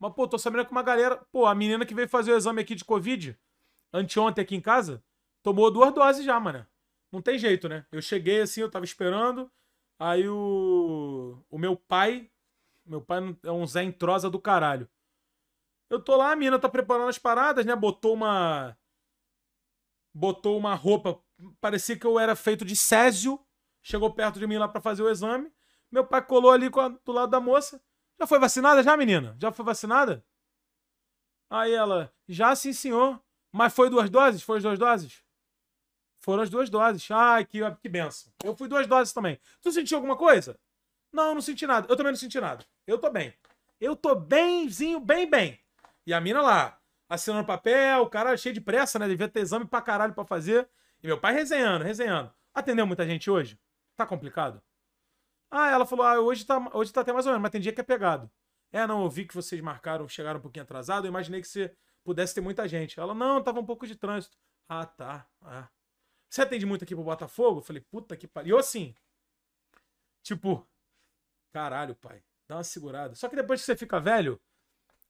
Mas, pô, tô sabendo que uma galera. Pô, a menina que veio fazer o exame aqui de Covid, anteontem aqui em casa, tomou duas doses já, mano. Não tem jeito, né? Eu cheguei assim, eu tava esperando. Aí o. O meu pai. Meu pai é um Zé Entrosa do caralho. Eu tô lá, a mina tá preparando as paradas, né? Botou uma. Botou uma roupa. Parecia que eu era feito de Césio. Chegou perto de mim lá para fazer o exame. Meu pai colou ali do lado da moça. Já foi vacinada já, menina? Já foi vacinada? Aí ela, já sim, senhor. Mas foi duas doses? Foi as duas doses? Foram as duas doses. Ai, que, que benção. Eu fui duas doses também. Tu sentiu alguma coisa? Não, não senti nada. Eu também não senti nada. Eu tô bem. Eu tô bemzinho, bem, bem. E a mina lá, assinando papel, o cara cheio de pressa, né? Devia ter exame pra caralho pra fazer. E meu pai resenhando, resenhando. Atendeu muita gente hoje? Tá complicado? Ah, ela falou, ah, hoje tá, hoje tá até mais ou menos, mas tem dia que é pegado. É, não, eu vi que vocês marcaram, chegaram um pouquinho atrasado, eu imaginei que você pudesse ter muita gente. Ela, não, tava um pouco de trânsito. Ah, tá. Ah. Você atende muito aqui pro Botafogo? Eu falei, puta que pariu. E eu assim, tipo, caralho, pai, dá uma segurada. Só que depois que você fica velho,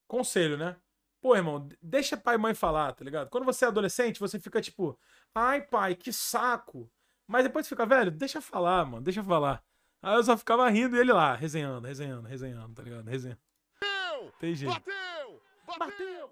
conselho, né? Pô, irmão, deixa pai e mãe falar, tá ligado? Quando você é adolescente, você fica tipo, ai, pai, que saco. Mas depois que fica velho, deixa falar, mano, deixa falar. Aí eu só ficava rindo e ele lá, resenhando, resenhando, resenhando, tá ligado? Resenhando. Bateu! Bateu! bateu.